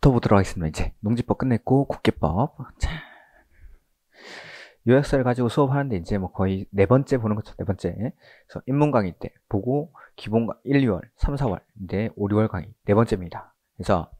붙어보도록 하겠습니다. 이제 농지법 끝냈고 국계법 자, 요약서를 가지고 수업하는데 이제 뭐 거의 네 번째 보는 거죠. 네 번째. 그래서 인문 강의 때 보고 기본 강 1, 2월, 3, 4월, 이제 5, 6월 강의 네 번째입니다. 그래서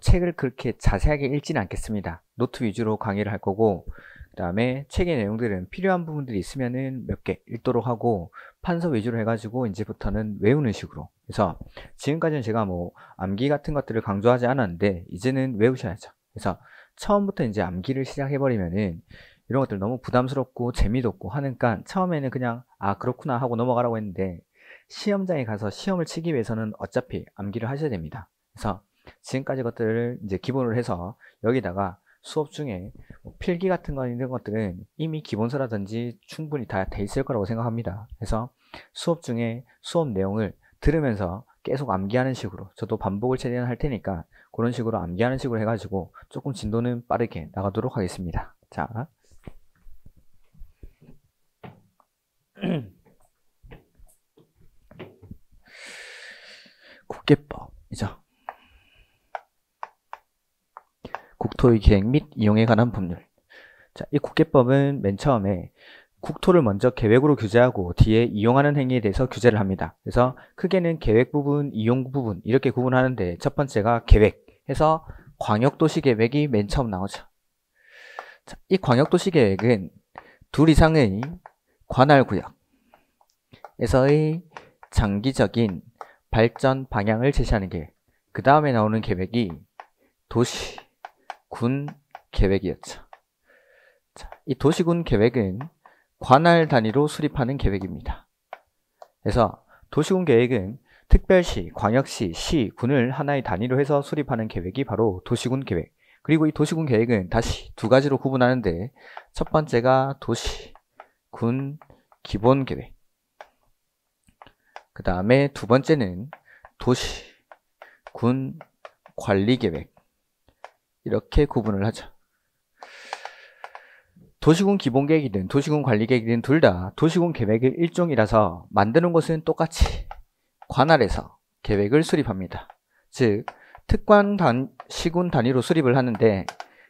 책을 그렇게 자세하게 읽지는 않겠습니다. 노트 위주로 강의를 할 거고 그 다음에 책의 내용들은 필요한 부분들이 있으면은 몇 개 읽도록 하고 판서 위주로 해가지고 이제부터는 외우는 식으로 그래서 지금까지는 제가 뭐 암기 같은 것들을 강조하지 않았는데 이제는 외우셔야죠. 그래서 처음부터 이제 암기를 시작해버리면은 이런 것들 너무 부담스럽고 재미도 없고 하니까 처음에는 그냥 아 그렇구나 하고 넘어가라고 했는데 시험장에 가서 시험을 치기 위해서는 어차피 암기를 하셔야 됩니다. 그래서 지금까지 것들을 이제 기본으로 해서 여기다가 수업 중에 뭐 필기 같은 거 이런 것들은 이미 기본서라든지 충분히 다 돼 있을 거라고 생각합니다. 그래서 수업 중에 수업 내용을 들으면서 계속 암기하는 식으로 저도 반복을 최대한 할 테니까 그런 식으로 암기하는 식으로 해가지고 조금 진도는 빠르게 나가도록 하겠습니다. 자. 국계법이죠. 국토의 계획 및 이용에 관한 법률 자, 이 국계법은 맨 처음에 국토를 먼저 계획으로 규제하고 뒤에 이용하는 행위에 대해서 규제를 합니다. 그래서 크게는 계획 부분, 이용 부분 이렇게 구분하는데 첫 번째가 계획 해서 광역도시계획이 맨 처음 나오죠. 자, 이 광역도시계획은 둘 이상의 관할구역에서의 장기적인 발전 방향을 제시하는 계획 그 다음에 나오는 계획이 도시 군 계획이었죠. 자, 이 도시군 계획은 관할 단위로 수립하는 계획입니다. 그래서 도시군 계획은 특별시, 광역시, 시, 군을 하나의 단위로 해서 수립하는 계획이 바로 도시군 계획. 그리고 이 도시군 계획은 다시 두 가지로 구분하는데 첫 번째가 도시, 군, 기본 계획. 그 다음에 두 번째는 도시, 군, 관리 계획. 이렇게 구분을 하죠. 도시군 기본계획이든 도시군 관리계획이든 둘 다 도시군 계획의 일종이라서 만드는 것은 똑같이 관할에서 계획을 수립합니다. 즉 특관 단, 시군 단위로 수립을 하는데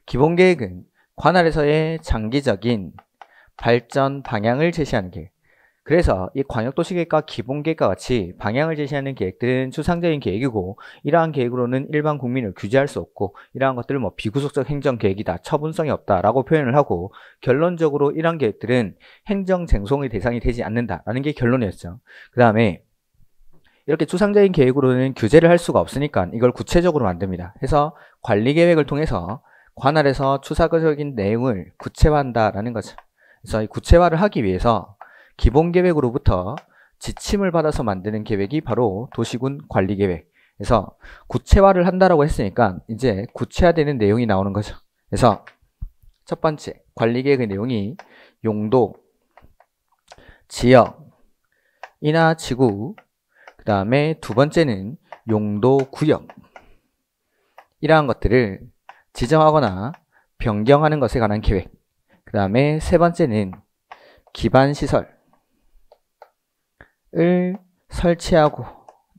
기본계획은 관할에서의 장기적인 발전 방향을 제시하는 계획 그래서 이 광역도시 계획과 기본 계획과 같이 방향을 제시하는 계획들은 추상적인 계획이고 이러한 계획으로는 일반 국민을 규제할 수 없고 이러한 것들을 뭐 비구속적 행정 계획이다 처분성이 없다라고 표현을 하고 결론적으로 이러한 계획들은 행정 쟁송의 대상이 되지 않는다라는 게 결론이었죠. 그 다음에 이렇게 추상적인 계획으로는 규제를 할 수가 없으니까 이걸 구체적으로 만듭니다. 해서 관리 계획을 통해서 관할에서 추상적인 내용을 구체화한다라는 거죠. 그래서 이 구체화를 하기 위해서 기본 계획으로부터 지침을 받아서 만드는 계획이 바로 도시군 관리 계획. 그래서 구체화를 한다라고 했으니까 이제 구체화되는 내용이 나오는 거죠. 그래서 첫 번째 관리 계획의 내용이 용도, 지역, 이나 지구, 그 다음에 두 번째는 용도 구역 이러한 것들을 지정하거나 변경하는 것에 관한 계획 그 다음에 세 번째는 기반시설 을 설치하고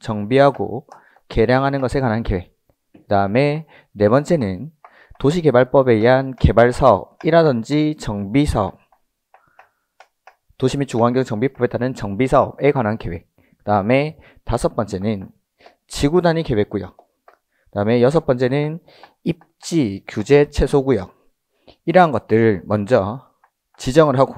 정비하고 개량하는 것에 관한 계획 그 다음에 네 번째는 도시개발법에 의한 개발사업이라든지 정비사업 도시 및 주거환경정비법에 따른 정비사업에 관한 계획 그 다음에 다섯 번째는 지구단위 계획구역 그 다음에 여섯 번째는 입지 규제 최소구역 이러한 것들 먼저 지정을 하고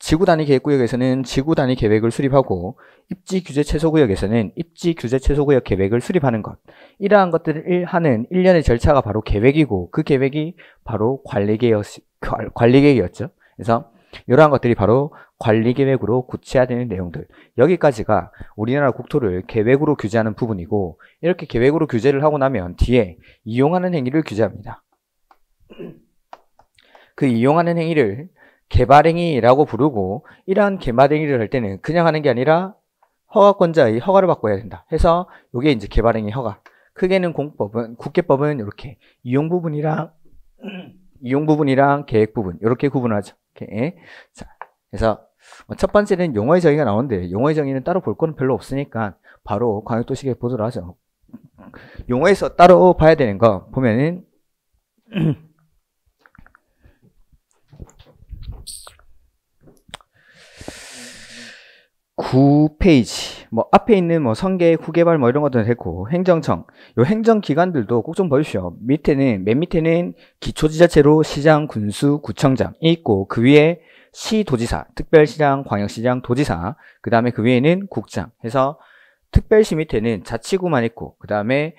지구 단위 계획구역에서는 지구 단위 계획을 수립하고 입지 규제 최소 구역에서는 입지 규제 최소 구역 계획을 수립하는 것 이러한 것들을 하는 일련의 절차가 바로 계획이고 그 계획이 바로 관리계획, 관리계획이었죠 그래서 이러한 것들이 바로 관리계획으로 구체화되는 내용들 여기까지가 우리나라 국토를 계획으로 규제하는 부분이고 이렇게 계획으로 규제를 하고 나면 뒤에 이용하는 행위를 규제합니다 그 이용하는 행위를 개발행위라고 부르고 이러한 개발행위를 할 때는 그냥 하는 게 아니라 허가권자의 허가를 바꿔야 된다. 해서 이게 이제 개발행위 허가. 크게는 공법은 국회법은 이렇게 이용 부분이랑 이용 부분이랑 계획 부분 이렇게 구분하죠. 이렇게. 자, 그래서 뭐 첫 번째는 용어의 정의가 나오는데 용어의 정의는 따로 볼 거는 별로 없으니까 바로 광역도시계획 보도록 하죠. 용어에서 따로 봐야 되는 거 보면은 음, 9페이지 뭐 앞에 있는 뭐 성계, 후개발 뭐 이런 것도 됐고 행정청 요 행정기관들도 꼭 좀 보십시오 밑에는 맨 밑에는 기초지자체로 시장, 군수, 구청장이 있고 그 위에 시도지사, 특별시장, 광역시장, 도지사 그 다음에 그 위에는 국장 해서 특별시 밑에는 자치구만 있고 그 다음에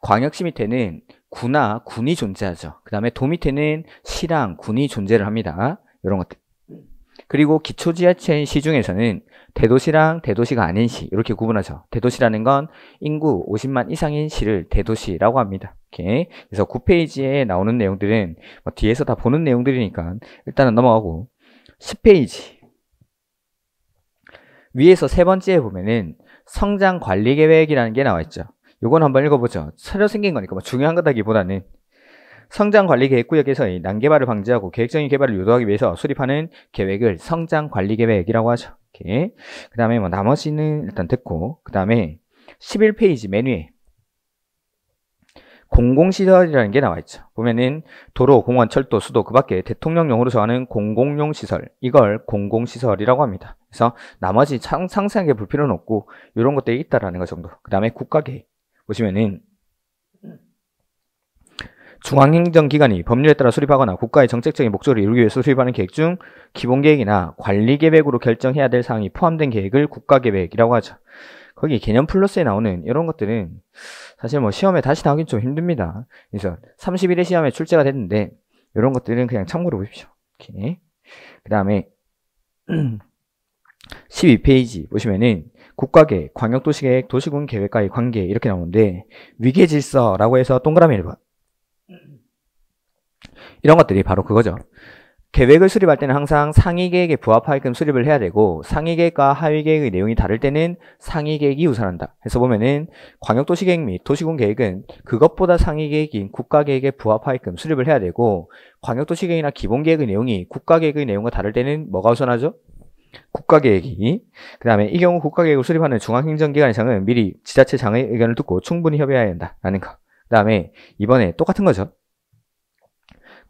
광역시 밑에는 구나 군이 존재하죠 그 다음에 도 밑에는 시랑 군이 존재를 합니다 이런 것들 그리고 기초 지하체인시 중에서는 대도시랑 대도시가 아닌 시 이렇게 구분하죠. 대도시라는 건 인구 50만 이상인 시를 대도시라고 합니다. 이렇게 그래서 9페이지에 나오는 내용들은 뭐 뒤에서 다 보는 내용들이니까 일단은 넘어가고 10페이지 위에서 세 번째에 보면은 성장관리계획이라는 게 나와 있죠. 이건 한번 읽어보죠. 새로 생긴 거니까 뭐 중요한 거다기보다는 성장관리계획구역에서의 난개발을 방지하고 계획적인 개발을 유도하기 위해서 수립하는 계획을 성장관리계획이라고 하죠. 그 다음에 뭐 나머지는 일단 듣고 그 다음에 11페이지 메뉴에 공공시설이라는 게 나와 있죠. 보면은 도로, 공원, 철도, 수도 그 밖에 대통령용으로 정하는 공공용 시설 이걸 공공시설이라고 합니다. 그래서 나머지 상세하게 볼 필요는 없고 이런 것들이 있다라는 것 정도. 그 다음에 국가계획 보시면은 중앙행정기관이 법률에 따라 수립하거나 국가의 정책적인 목적을 이루기 위해서 수립하는 계획 중 기본계획이나 관리계획으로 결정해야 될 사항이 포함된 계획을 국가계획이라고 하죠. 거기 개념 플러스에 나오는 이런 것들은 사실 뭐 시험에 다시 나오긴 좀 힘듭니다. 그래서 31회 시험에 출제가 됐는데 이런 것들은 그냥 참고로 보십시오. 그 다음에 12페이지 보시면은 국가계획, 광역도시계획, 도시군계획과의 관계 이렇게 나오는데 위계질서라고 해서 동그라미를 이런 것들이 바로 그거죠. 계획을 수립할 때는 항상 상위 계획에 부합할게끔 수립을 해야 되고 상위 계획과 하위 계획의 내용이 다를 때는 상위 계획이 우선한다. 해서 보면은 광역도시 계획 및 도시군 계획은 그것보다 상위 계획인 국가 계획에 부합할게끔 수립을 해야 되고 광역도시 계획이나 기본 계획의 내용이 국가 계획의 내용과 다를 때는 뭐가 우선하죠? 국가 계획이 그 다음에 이 경우 국가 계획을 수립하는 중앙행정기관 이상은 미리 지자체 장의 의견을 듣고 충분히 협의해야 한다라는 거. 그 다음에 이번에 똑같은 거죠.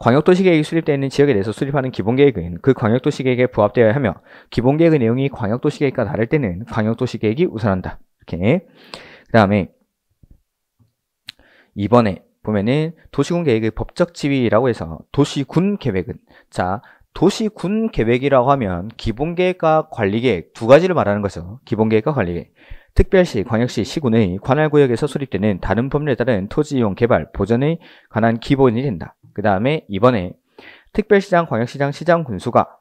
광역도시계획이 수립되어 있는 지역에 대해서 수립하는 기본계획은 그 광역도시계획에 부합되어야 하며 기본계획의 내용이 광역도시계획과 다를 때는 광역도시계획이 우선한다. 이렇게 그 다음에 이번에 보면은 도시군 계획의 법적 지위라고 해서 도시군 계획은 자 도시군 계획이라고 하면 기본계획과 관리계획 두 가지를 말하는 거죠. 기본계획과 관리계획 특별시, 광역시, 시군의 관할구역에서 수립되는 다른 법률에 따른 토지이용 개발, 보전에 관한 기본이 된다. 그 다음에 이번에 특별시장, 광역시장, 시장 군수가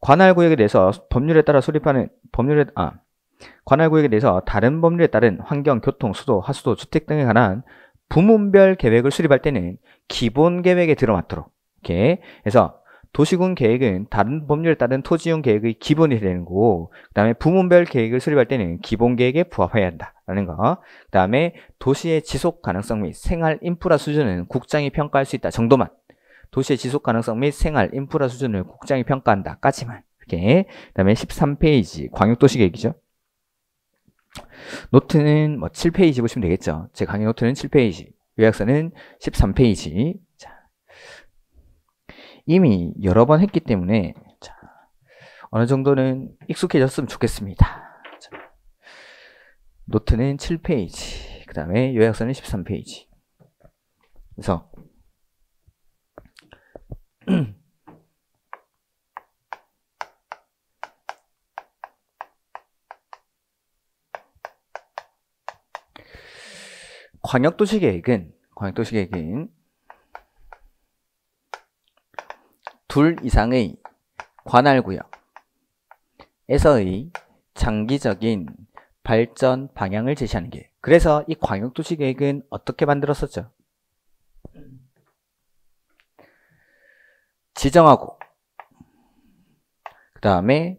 관할구역에 대해서 법률에 따라 수립하는 법률에 아 관할구역에 대해서 다른 법률에 따른 환경, 교통, 수도, 하수도, 주택 등에 관한 부문별 계획을 수립할 때는 기본 계획에 들어맞도록 이렇게 해서 도시군 계획은 다른 법률에 따른 토지용 계획의 기본이 되는 거고 그 다음에 부문별 계획을 수립할 때는 기본 계획에 부합해야 한다. 라는 거. 그 다음에 도시의 지속 가능성 및 생활 인프라 수준은 국장이 평가할 수 있다 정도만. 도시의 지속 가능성 및 생활 인프라 수준을 국장이 평가한다 까지만. 이렇게. 그 다음에 13페이지 광역도시 계획이죠. 노트는 뭐 7페이지 보시면 되겠죠. 제 강의 노트는 7페이지, 요약서는 13페이지. 자, 이미 여러 번 했기 때문에 자, 어느 정도는 익숙해졌으면 좋겠습니다. 노트는 7페이지 그 다음에 요약서는 13페이지 그래서 광역도시 계획은 광역도시 계획은 둘 이상의 관할구역에서의 장기적인 발전 방향을 제시하는 게 그래서 이 광역도시 계획은 어떻게 만들었었죠? 지정하고 그 다음에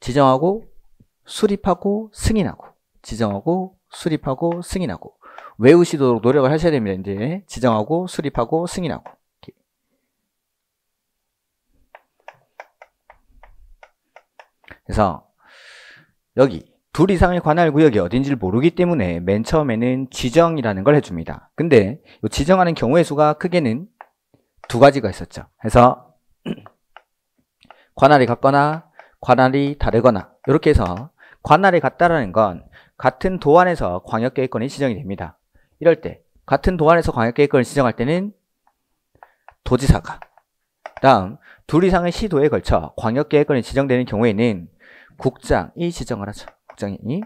지정하고 수립하고 승인하고 지정하고 수립하고 승인하고 외우시도록 노력을 하셔야 됩니다. 이제 지정하고 수립하고 승인하고 그래서 여기 둘 이상의 관할 구역이 어딘지를 모르기 때문에 맨 처음에는 지정이라는 걸 해줍니다. 근데 이 지정하는 경우의 수가 크게는 두 가지가 있었죠. 그래서 관할이 같거나 관할이 다르거나 이렇게 해서 관할이 같다라는 건 같은 도안에서 광역계획권이 지정이 됩니다. 이럴 때 같은 도안에서 광역계획권을 지정할 때는 도지사가 다음 둘 이상의 시도에 걸쳐 광역계획권이 지정되는 경우에는 국장이 지정을 하죠. 국장이이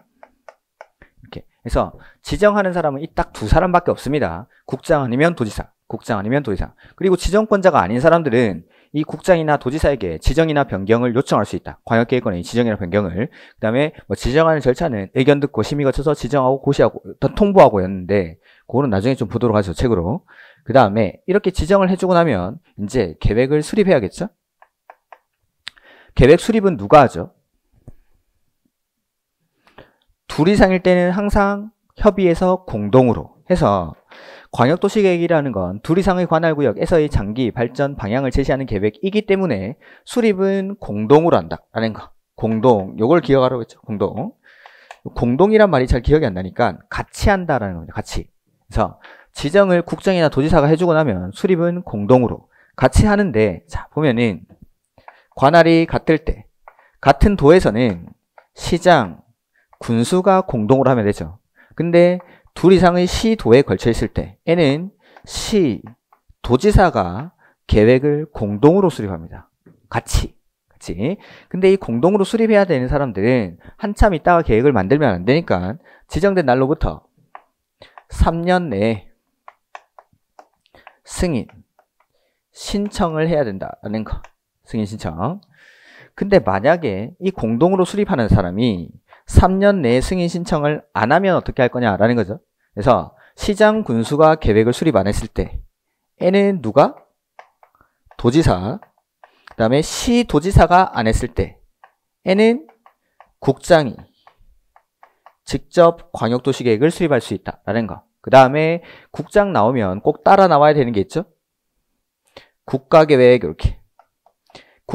이렇게 해서 지정하는 사람은 이 딱 두 사람밖에 없습니다. 국장 아니면 도지사, 국장 아니면 도지사. 그리고 지정권자가 아닌 사람들은 이 국장이나 도지사에게 지정이나 변경을 요청할 수 있다. 광역계획권의 지정이나 변경을. 그 다음에 뭐 지정하는 절차는 의견 듣고 심의 거쳐서 지정하고 고시하고 더 통보하고 였는데 그거는 나중에 좀 보도록 하죠. 책으로. 그 다음에 이렇게 지정을 해주고 나면 이제 계획을 수립해야겠죠? 계획 수립은 누가 하죠? 둘 이상일 때는 항상 협의해서 공동으로 해서 광역도시계획이라는 건 둘 이상의 관할구역에서의 장기 발전 방향을 제시하는 계획이기 때문에 수립은 공동으로 한다라는 거. 공동. 요걸 기억하라고 했죠. 공동. 공동이란 말이 잘 기억이 안 나니까 같이 한다라는 겁니다. 같이. 그래서 지정을 국정이나 도지사가 해주고 나면 수립은 공동으로 같이 하는데 자 보면은 관할이 같을 때 같은 도에서는 시장, 군수가 공동으로 하면 되죠. 근데 둘 이상의 시도에 걸쳐 있을 때 N은 시, 도지사가 계획을 공동으로 수립합니다. 같이. 같이. 근데 이 공동으로 수립해야 되는 사람들은 한참 있다가 계획을 만들면 안 되니까 지정된 날로부터 3년 내에 승인, 신청을 해야 된다는 거. 승인 신청. 근데 만약에 이 공동으로 수립하는 사람이 3년 내에 승인 신청을 안 하면 어떻게 할 거냐라는 거죠. 그래서 시장 군수가 계획을 수립 안 했을 때 N은 누가? 도지사 그 다음에 시 도지사가 안 했을 때 N은 국장이 직접 광역도시 계획을 수립할 수 있다라는 거. 그 다음에 국장 나오면 꼭 따라 나와야 되는 게 있죠. 국가계획 이렇게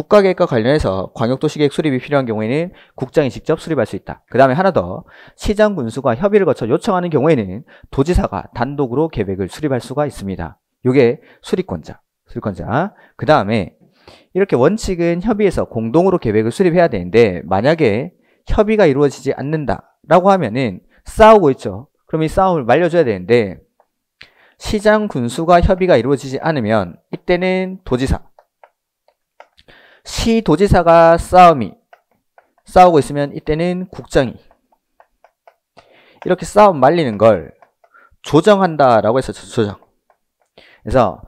국가계획과 관련해서 광역도시계획 수립이 필요한 경우에는 국장이 직접 수립할 수 있다. 그 다음에 하나 더 시장 군수가 협의를 거쳐 요청하는 경우에는 도지사가 단독으로 계획을 수립할 수가 있습니다. 요게 수립권자, 수립권자. 그 다음에 이렇게 원칙은 협의해서 공동으로 계획을 수립해야 되는데 만약에 협의가 이루어지지 않는다라고 하면은 싸우고 있죠. 그럼 이 싸움을 말려줘야 되는데 시장 군수가 협의가 이루어지지 않으면 이때는 도지사 시도지사가 싸움이 싸우고 있으면 이때는 국장이 이렇게 싸움 말리는 걸 조정한다라고 해서 조정. 그래서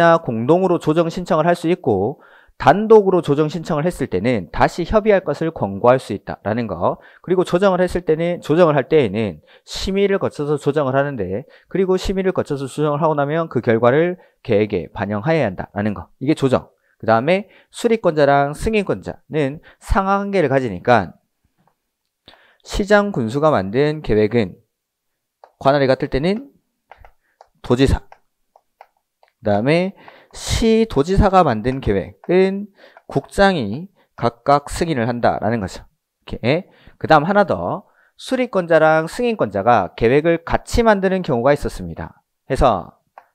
단독이나 공동으로 조정 신청을 할 수 있고 단독으로 조정 신청을 했을 때는 다시 협의할 것을 권고할 수 있다라는 거. 그리고 조정을 했을 때는 조정을 할 때에는 심의를 거쳐서 조정을 하는데 그리고 심의를 거쳐서 조정을 하고 나면 그 결과를 계획에 반영하여야 한다라는 거. 이게 조정. 그 다음에 수리권자랑 승인권자는 상하관계를 가지니까 시장 군수가 만든 계획은 관할이 같을 때는 도지사 그 다음에 시도지사가 만든 계획은 국장이 각각 승인을 한다라는 거죠. 이렇게. 그 다음 하나 더 수리권자랑 승인권자가 계획을 같이 만드는 경우가 있었습니다. 해서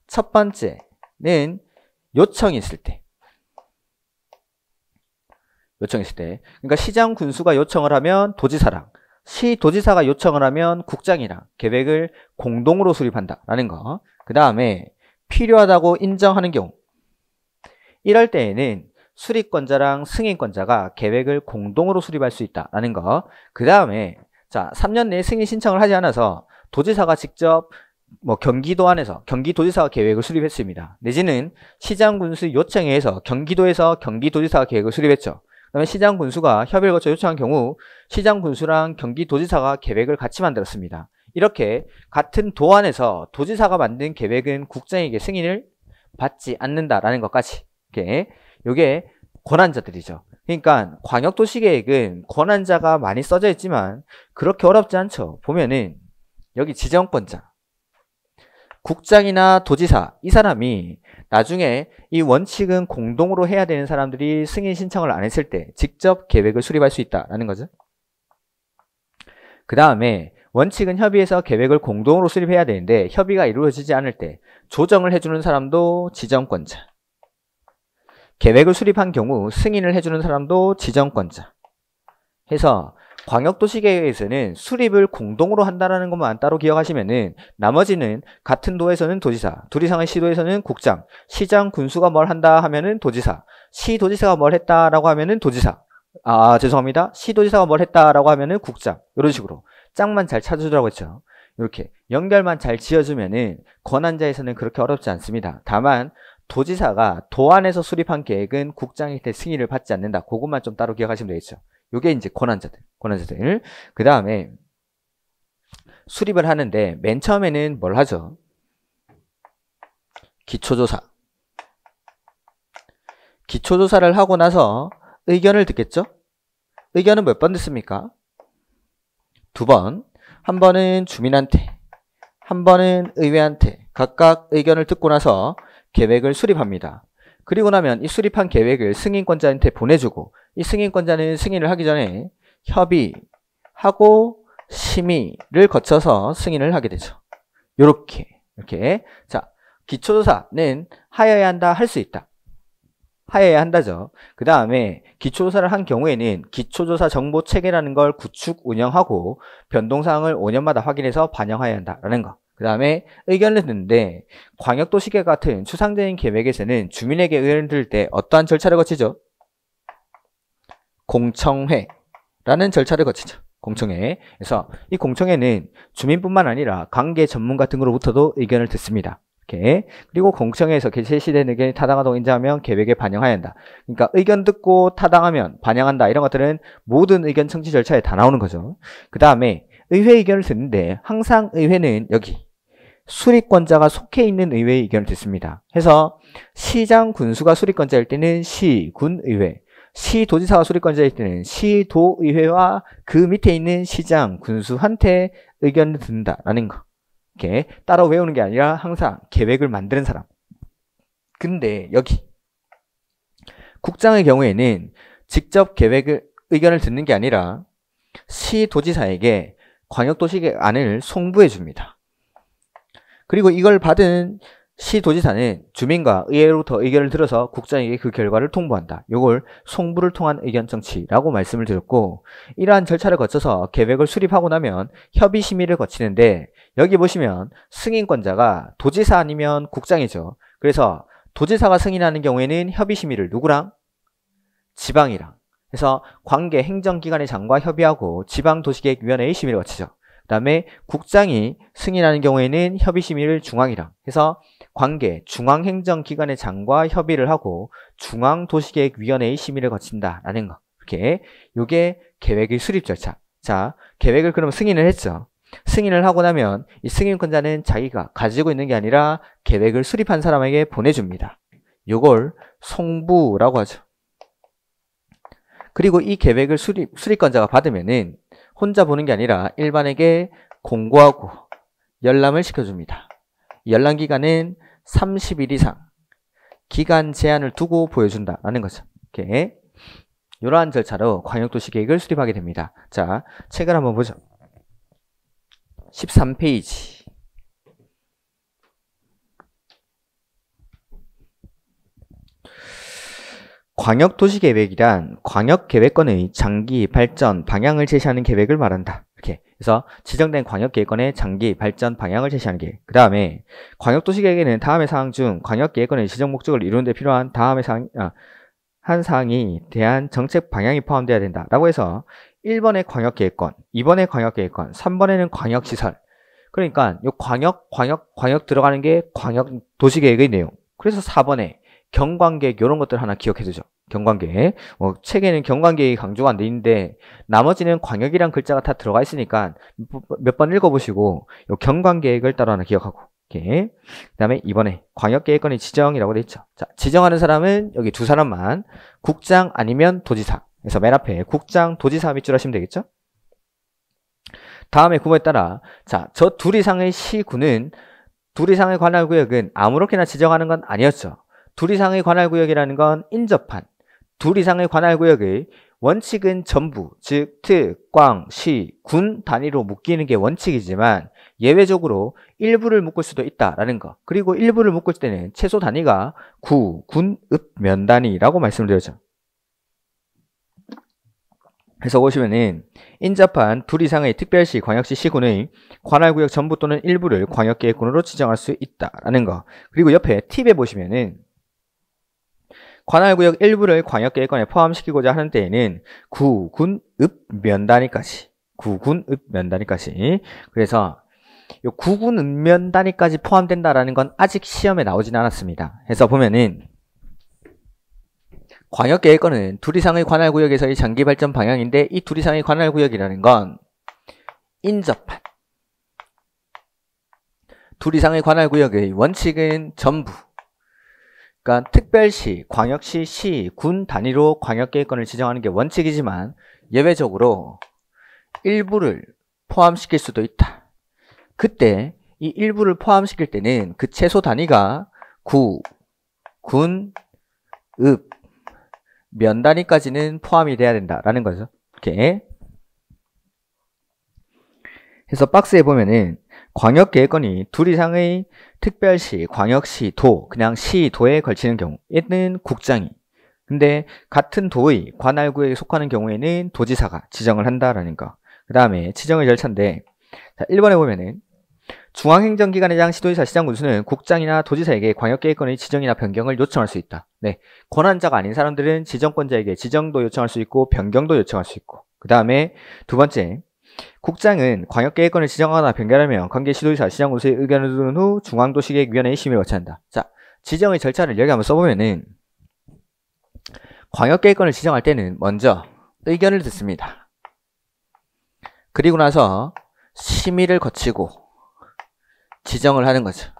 첫 번째는 요청이 있을 때 요청했을 때 그러니까 시장 군수가 요청을 하면 도지사랑 시 도지사가 요청을 하면 국장이랑 계획을 공동으로 수립한다라는 거. 그 다음에 필요하다고 인정하는 경우 이럴 때에는 수립권자랑 승인권자가 계획을 공동으로 수립할 수 있다라는 거. 그 다음에 자 3년 내에 승인 신청을 하지 않아서 도지사가 직접 뭐 경기도 안에서 경기도지사가 계획을 수립했습니다. 내지는 시장군수 요청에 의해서 경기도에서 경기도지사가 계획을 수립했죠. 그다음에 시장 군수가 협의를 거쳐 요청한 경우 시장 군수랑 경기도지사가 계획을 같이 만들었습니다. 이렇게 같은 도안에서 도지사가 만든 계획은 국장에게 승인을 받지 않는다라는 것까지. 이게 요게 권한자들이죠. 그러니까 광역도시계획은 권한자가 많이 써져 있지만 그렇게 어렵지 않죠. 보면은 여기 지정권자, 국장이나 도지사 이 사람이 나중에 이 원칙은 공동으로 해야 되는 사람들이 승인 신청을 안 했을 때 직접 계획을 수립할 수 있다라는 거죠. 그 다음에 원칙은 협의해서 계획을 공동으로 수립해야 되는데 협의가 이루어지지 않을 때 조정을 해주는 사람도 지정권자 계획을 수립한 경우 승인을 해주는 사람도 지정권자 해서 광역도시계획에서는 수립을 공동으로 한다는 것만 따로 기억하시면은 나머지는 같은 도에서는 도지사, 둘 이상의 시도에서는 국장, 시장, 군수가 뭘 한다 하면은 도지사, 시도지사가 뭘 했다라고 하면은 도지사, 아 죄송합니다. 시도지사가 뭘 했다라고 하면은 국장 이런 식으로 짝만 잘 찾아주라고 했죠. 이렇게 연결만 잘 지어주면은 권한자에서는 그렇게 어렵지 않습니다. 다만 도지사가 도안에서 수립한 계획은 국장에게 승인을 받지 않는다. 그것만 좀 따로 기억하시면 되겠죠. 요게 이제 권한자들, 권한자들. 그 다음에 수립을 하는데 맨 처음에는 뭘 하죠? 기초조사. 기초조사를 하고 나서 의견을 듣겠죠? 의견은 몇 번 듣습니까? 두 번. 한 번은 주민한테, 한 번은 의회한테 각각 의견을 듣고 나서 계획을 수립합니다. 그리고 나면 이 수립한 계획을 승인권자한테 보내주고 이 승인권자는 승인을 하기 전에 협의하고 심의를 거쳐서 승인을 하게 되죠. 요렇게 이렇게 자 기초조사는 하여야 한다 할 수 있다. 하여야 한다죠. 그 다음에 기초조사를 한 경우에는 기초조사 정보체계라는 걸 구축, 운영하고 변동사항을 5년마다 확인해서 반영하여야 한다라는 거. 그 다음에 의견을 듣는데 광역도시계 획 같은 추상적인 계획에서는 주민에게 의견을 들 때 어떠한 절차를 거치죠? 공청회라는 절차를 거치죠. 공청회. 그래서 이 공청회는 주민뿐만 아니라 관계 전문 같은 것 으로부터도 의견을 듣습니다. 이렇게. 그리고 공청회에서 제시된 의견이 타당하다고 인정하면 계획에 반영하야 한다. 그러니까 의견 듣고 타당하면 반영한다. 이런 것들은 모든 의견 청취 절차에 다 나오는 거죠. 그 다음에 의회 의견을 듣는데 항상 의회는 여기 수립권자가 속해 있는 의회 의견을 듣습니다. 해서 시장 군수가 수립권자일 때는 시군의회, 시도지사가 수립권자일 때는 시도의회와 그 밑에 있는 시장 군수한테 의견을 듣는다라는 거. 이렇게 따로 외우는 게 아니라 항상 계획을 만드는 사람. 근데 여기 국장의 경우에는 직접 계획을 의견을 듣는 게 아니라 시도지사에게 광역도시안을 송부해 줍니다. 그리고 이걸 받은 시도지사는 주민과 의회로부터 의견을 들어서 국장에게 그 결과를 통보한다. 이걸 송부를 통한 의견 정치라고 말씀을 드렸고 이러한 절차를 거쳐서 계획을 수립하고 나면 협의 심의를 거치는데 여기 보시면 승인권자가 도지사 아니면 국장이죠. 그래서 도지사가 승인하는 경우에는 협의 심의를 누구랑? 지방이랑 그래서 관계 행정기관의 장과 협의하고 지방도시계획위원회의 심의를 거치죠. 그 다음에 국장이 승인하는 경우에는 협의 심의를 중앙이랑 해서 관계 중앙행정기관의 장과 협의를 하고 중앙도시계획위원회의 심의를 거친다라는 거. 이렇게 요게 계획의 수립 절차. 자, 계획을 그럼 승인을 했죠. 승인을 하고 나면 이 승인권자는 자기가 가지고 있는 게 아니라 계획을 수립한 사람에게 보내줍니다. 요걸 송부라고 하죠. 그리고 이 계획을 수립, 수립권자가 받으면은 혼자 보는 게 아니라 일반에게 공고하고 열람을 시켜줍니다. 열람 기간은 30일 이상 기간 제한을 두고 보여준다라는 거죠. 이렇게 이러한 절차로 광역도시 계획을 수립하게 됩니다. 자, 책을 한번 보죠. 13페이지 광역도시계획이란 광역계획권의 장기 발전 방향을 제시하는 계획을 말한다. 이렇게 그래서 지정된 광역계획권의 장기 발전 방향을 제시하는 계획. 그 다음에 광역도시계획에는 다음의 사항 중 광역계획권의 지정 목적을 이루는 데 필요한 다음의 사항, 아, 한 사항이 대한 정책 방향이 포함되어야 된다. 라고 해서 1번의 광역계획권, 2번의 광역계획권, 3번에는 광역시설. 그러니까 요 광역, 광역, 광역 들어가는 게 광역 도시계획의 내용. 그래서 4번에 경관계획 이런 것들 하나 기억해 두죠. 경관계획. 어, 뭐 책에는 경관계획이 강조가 안 돼 있는데 나머지는 광역이란 글자가 다 들어가 있으니까 몇 번 읽어보시고 요 경관계획을 따로 하나 기억하고 그 다음에 이번에 광역계획권의 지정이라고 돼 있죠. 자, 지정하는 사람은 여기 두 사람만 국장 아니면 도지사 그래서 맨 앞에 국장, 도지사 밑줄 하시면 되겠죠. 다음에 구멍에 따라 자, 저 둘 이상의 시구는둘 이상의 관할 구역은 아무렇게나 지정하는 건 아니었죠. 둘 이상의 관할구역이라는 건 인접한 둘 이상의 관할구역의 원칙은 전부, 즉 특, 광, 시, 군 단위로 묶이는 게 원칙이지만 예외적으로 일부를 묶을 수도 있다라는 거. 그리고 일부를 묶을 때는 최소 단위가 구, 군, 읍, 면 단위라고 말씀드렸죠. 을 그래서 보시면은 인접한 둘 이상의 특별시, 광역시, 시군의 관할구역 전부 또는 일부를 광역계획군으로 지정할 수 있다라는 거. 그리고 옆에 팁에 보시면은 관할구역 일부를 광역계획권에 포함시키고자 하는 때에는 구, 군, 읍, 면 단위까지 구, 군, 읍, 면 단위까지 그래서 요 구, 군, 읍, 면 단위까지 포함된다라는 건 아직 시험에 나오진 않았습니다. 해서 보면은 광역계획권은 둘 이상의 관할구역에서의 장기 발전 방향인데 이 둘 이상의 관할구역이라는 건 인접한 둘 이상의 관할구역의 원칙은 전부 그러니까 특별시, 광역시, 시, 군 단위로 광역계획권을 지정하는 게 원칙이지만 예외적으로 일부를 포함시킬 수도 있다. 그때 이 일부를 포함시킬 때는 그 최소 단위가 구, 군, 읍, 면 단위까지는 포함이 돼야 된다라는 거죠. 이렇게 해서 박스에 보면은 광역계획건이 둘 이상의 특별시, 광역시, 도, 그냥 시, 도에 걸치는 경우에는 국장이 근데 같은 도의 관할구에 역 속하는 경우에는 도지사가 지정을 한다라니까 그 다음에 지정의 절차인데 자, 1번에 보면은 중앙행정기관에 장 시도지사 시장 군수는 국장이나 도지사에게 광역계획권의 지정이나 변경을 요청할 수 있다. 네, 권한자가 아닌 사람들은 지정권자에게 지정도 요청할 수 있고 변경도 요청할 수 있고 그 다음에 두 번째 국장은 광역계획권을 지정하거나 변경하면 관계 시도지사 시장군수의 의견을 두는 후 중앙도시계획위원회의 심의를 거쳐야 한다. 자, 지정의 절차를 여기 한번 써보면은 광역계획권을 지정할 때는 먼저 의견을 듣습니다. 그리고 나서 심의를 거치고 지정을 하는 거죠.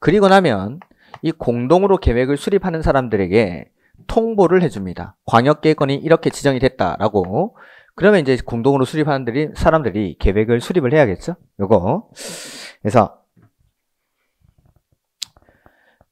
그리고 나면 이 공동으로 계획을 수립하는 사람들에게 통보를 해줍니다. 광역계획권이 이렇게 지정이 됐다라고 그러면 이제 공동으로 수립하는 사람들이 계획을 수립을 해야겠죠? 요거. 그래서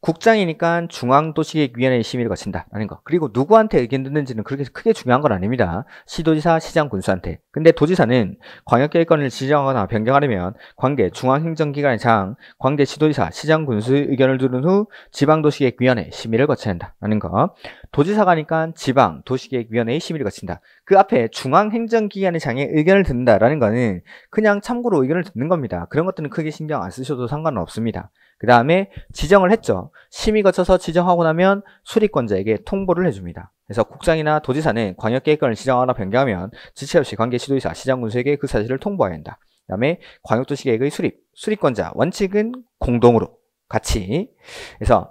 국장이니까 중앙도시계획위원회 의 심의를 거친다라는 거. 그리고 누구한테 의견 듣는지는 그렇게 크게 중요한 건 아닙니다. 시도지사, 시장, 군수한테. 근데 도지사는 광역계획권을 지정하거나 변경하려면 관계 중앙행정기관의 장, 관계 시도지사, 시장, 군수의 의견을 들은 후 지방도시계획위원회 심의를 거쳐야 한다라는 거. 도지사가니까 지방 도시계획위원회의 심의를 거친다. 그 앞에 중앙행정기관의 장의 의견을 듣는다라는 거는 그냥 참고로 의견을 듣는 겁니다. 그런 것들은 크게 신경 안 쓰셔도 상관 없습니다. 그 다음에 지정을 했죠. 심의 거쳐서 지정하고 나면 수리권자에게 통보를 해줍니다. 그래서 국장이나 도지사는 광역계획권을 지정하거나 변경하면 지체 없이 관계 시도지사, 시장군수에게 그 사실을 통보해야 한다. 그 다음에 광역도시계획의 수립, 수립권자, 원칙은 공동으로 같이 그래서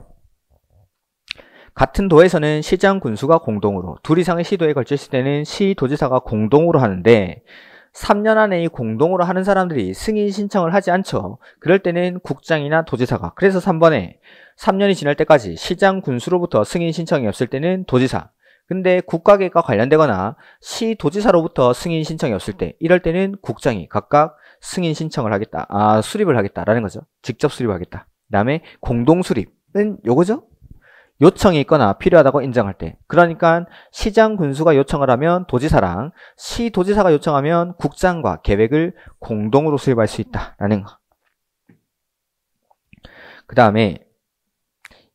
같은 도에서는 시장 군수가 공동으로 둘 이상의 시도에 걸쳤시대는 시도지사가 공동으로 하는데 3년 안에 이 공동으로 하는 사람들이 승인 신청을 하지 않죠. 그럴 때는 국장이나 도지사가. 그래서 3번에 3년이 지날 때까지 시장 군수로부터 승인 신청이 없을 때는 도지사. 근데 국가계획과 관련되거나 시 도지사로부터 승인 신청이 없을 때 이럴 때는 국장이 각각 승인 신청을 하겠다. 아, 수립을 하겠다라는 거죠. 직접 수립하겠다. 그다음에 공동 수립은 요거죠. 요청이 있거나 필요하다고 인정할 때 그러니까 시장 군수가 요청을 하면 도지사랑 시 도지사가 요청하면 국장과 계획을 공동으로 수립할 수 있다라는 거. 그 다음에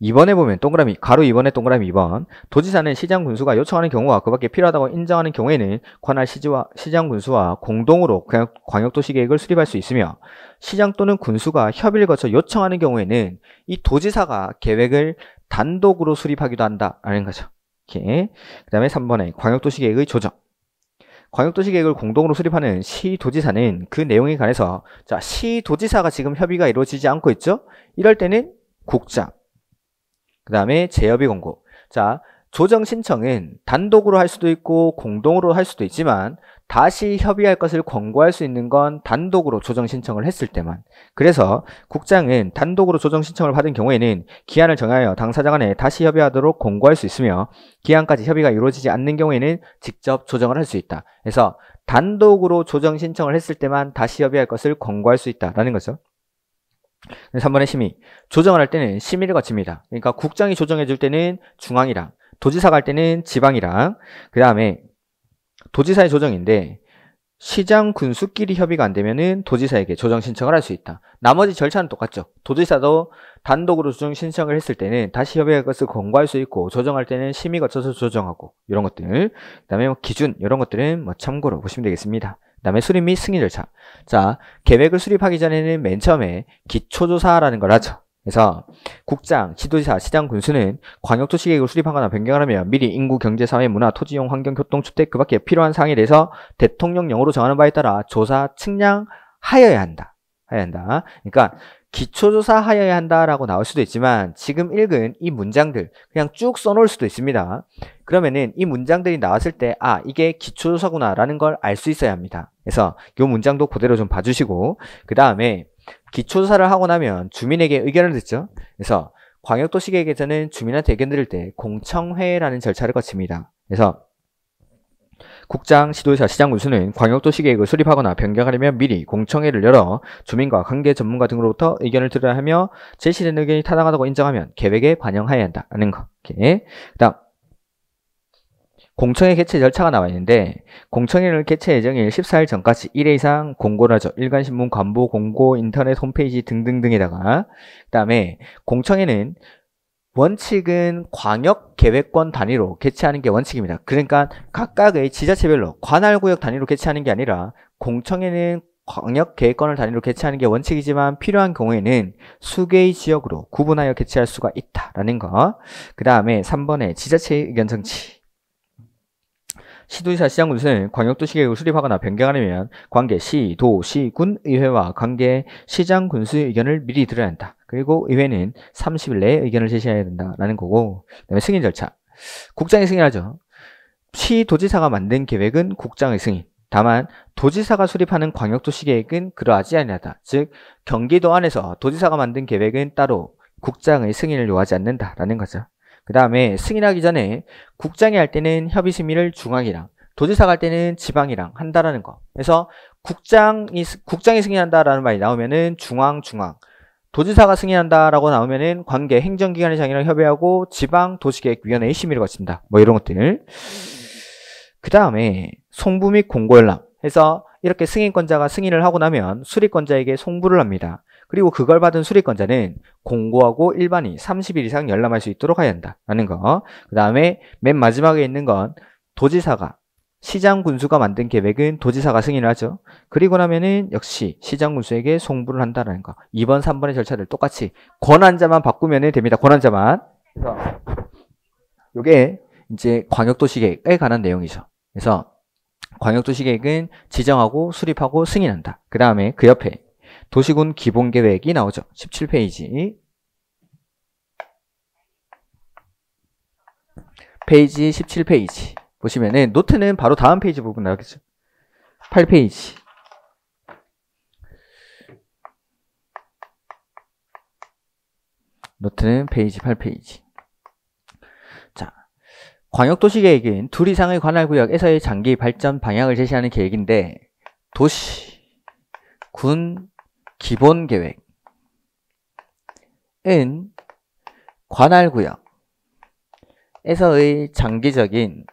2번에 보면 동그라미 가로 2번에 동그라미 2번 도지사는 시장 군수가 요청하는 경우와 그밖에 필요하다고 인정하는 경우에는 관할 시지와 시장 군수와 공동으로 광역도시 계획을 수립할 수 있으며 시장 또는 군수가 협의를 거쳐 요청하는 경우에는 이 도지사가 계획을 단독으로 수립하기도 한다라는 거죠. 이렇게 그 다음에 3번에 광역도시 계획의 조정 광역도시 계획을 공동으로 수립하는 시도지사는 그 내용에 관해서 자 시도지사가 지금 협의가 이루어지지 않고 있죠? 이럴 때는 국장 그 다음에 재협의 공고. 자, 조정 신청은 단독으로 할 수도 있고 공동으로 할 수도 있지만 다시 협의할 것을 권고할 수 있는 건 단독으로 조정 신청을 했을 때만. 그래서 국장은 단독으로 조정 신청을 받은 경우에는 기한을 정하여 당사자 간에 다시 협의하도록 권고할 수 있으며 기한까지 협의가 이루어지지 않는 경우에는 직접 조정을 할 수 있다. 그래서 단독으로 조정 신청을 했을 때만 다시 협의할 것을 권고할 수 있다라는 거죠. 3번의 심의. 조정을 할 때는 심의를 거칩니다. 그러니까 국장이 조정해 줄 때는 중앙이랑 도지사 갈 때는 지방이랑 그 다음에 도지사의 조정인데 시장 군수끼리 협의가 안 되면은 도지사에게 조정 신청을 할 수 있다. 나머지 절차는 똑같죠. 도지사도 단독으로 조정 신청을 했을 때는 다시 협의할 것을 권고할 수 있고 조정할 때는 심의 거쳐서 조정하고 이런 것들 그 다음에 뭐 기준 이런 것들은 뭐 참고로 보시면 되겠습니다. 다음에 수립 및 승인 절차. 자, 계획을 수립하기 전에는 맨 처음에 기초조사라는 걸 하죠. 그래서 국장, 지도지사, 시장, 군수는 광역도시 계획을 수립하거나 변경하면 려 미리 인구, 경제, 사회, 문화, 토지용, 환경, 교통, 주택 그 밖에 필요한 사항에 대해서 대통령령으로 정하는 바에 따라 조사, 측량하여야 한다. 하여야 한다. 그러니까 기초조사하여야 한다라고 나올 수도 있지만 지금 읽은 이 문장들 그냥 쭉 써놓을 수도 있습니다. 그러면은 이 문장들이 나왔을 때아 이게 기초조사구나 라는 걸 알 수 있어야 합니다. 그래서 이 문장도 그대로 좀 봐주시고 그 다음에 기초조사를 하고 나면 주민에게 의견을 듣죠. 그래서 광역도시계획에서는 주민한테 의견 드릴 때 공청회라는 절차를 거칩니다. 그래서 국장, 시도지사, 시장 군수는 광역도시계획을 수립하거나 변경하려면 미리 공청회를 열어 주민과 관계 전문가 등으로부터 의견을 들어야 하며 제시된 의견이 타당하다고 인정하면 계획에 반영하여야 한다는 거. 그 다음 공청회 개최 절차가 나와 있는데 공청회를 개최 예정일 14일 전까지 1회 이상 공고라죠. 일간신문 관보 공고 인터넷 홈페이지 등등등에다가 그 다음에 공청회는 원칙은 광역 계획권 단위로 개최하는 게 원칙입니다. 그러니까 각각의 지자체별로 관할구역 단위로 개최하는 게 아니라 공청회는 광역 계획권을 단위로 개최하는 게 원칙이지만 필요한 경우에는 수개의 지역으로 구분하여 개최할 수가 있다라는 거. 그 다음에 3번에 지자체의 견 정치. 시도지사 시장군수는 광역도시계획을 수립하거나 변경하려면 관계 시, 도, 시, 군, 의회와 관계 시장 군수의 의견을 미리 들어야 한다. 그리고 의회는 30일 내에 의견을 제시해야 된다라는 거고 그다음에 승인 절차. 국장이 승인하죠. 시도지사가 만든 계획은 국장의 승인. 다만 도지사가 수립하는 광역도시계획은 그러하지 아니하다. 즉 경기도 안에서 도지사가 만든 계획은 따로 국장의 승인을 요하지 않는다라는 거죠. 그 다음에 승인하기 전에 국장이 할 때는 협의 심의를 중앙이랑 도지사가 할 때는 지방이랑 한다라는 거. 그래서 국장이 국장이 승인한다라는 말이 나오면은 중앙 중앙 도지사가 승인한다라고 나오면은 관계 행정기관의 장이랑 협의하고 지방 도시계획위원회의 심의를 거친다. 뭐 이런 것들. 그 다음에 송부 및공고연람 해서 이렇게 승인권자가 승인을 하고 나면 수리권자에게 송부를 합니다. 그리고 그걸 받은 수리권자는 공고하고 일반이 30일 이상 열람할 수 있도록 해야 한다라는 거. 그 다음에 맨 마지막에 있는 건 도지사가 시장 군수가 만든 계획은 도지사가 승인을 하죠. 그리고 나면은 역시 시장 군수에게 송부를 한다는 라 거. 2번, 3번의 절차를 똑같이 권한자만 바꾸면 됩니다. 권한자만. 그래서 요게 이제 광역도시 계획에 관한 내용이죠. 그래서 광역도시 계획은 지정하고 수립하고 승인한다. 그 다음에 그 옆에 도시군 기본계획이 나오죠. 17페이지 페이지 17페이지 보시면은 노트는 바로 다음 페이지 부분 나오겠죠. 8페이지 노트는 페이지 8페이지 자 광역도시계획은 둘 이상의 관할구역에서의 장기 발전 방향을 제시하는 계획인데 도시, 군, 기본 계획 은 관할구역에서의 장기적인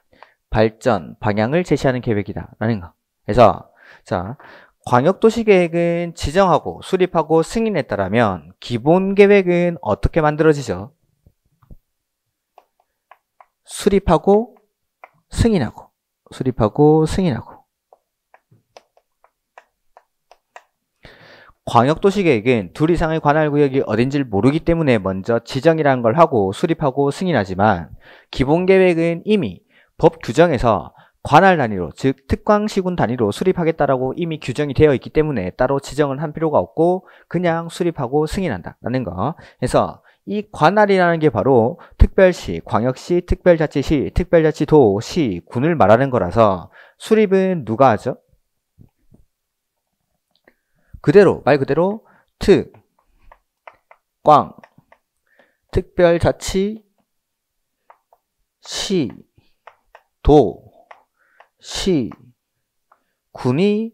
발전 방향을 제시하는 계획이다 라는 거 그래서 자 광역도시계획은 지정하고 수립하고 승인했다라면 기본계획은 어떻게 만들어지죠? 수립하고 승인하고 수립하고 승인하고 광역도시계획은 둘 이상의 관할구역이 어딘지를 모르기 때문에 먼저 지정이라는 걸 하고 수립하고 승인하지만 기본계획은 이미 법 규정에서 관할 단위로 즉 특광시군 단위로 수립하겠다라고 이미 규정이 되어 있기 때문에 따로 지정을 한 필요가 없고 그냥 수립하고 승인한다라는 거 그래서 이 관할이라는 게 바로 특별시, 광역시, 특별자치시, 특별자치도, 시, 군을 말하는 거라서 수립은 누가 하죠? 그대로 말 그대로 특, 꽝, 특별자치, 시, 도, 시, 군이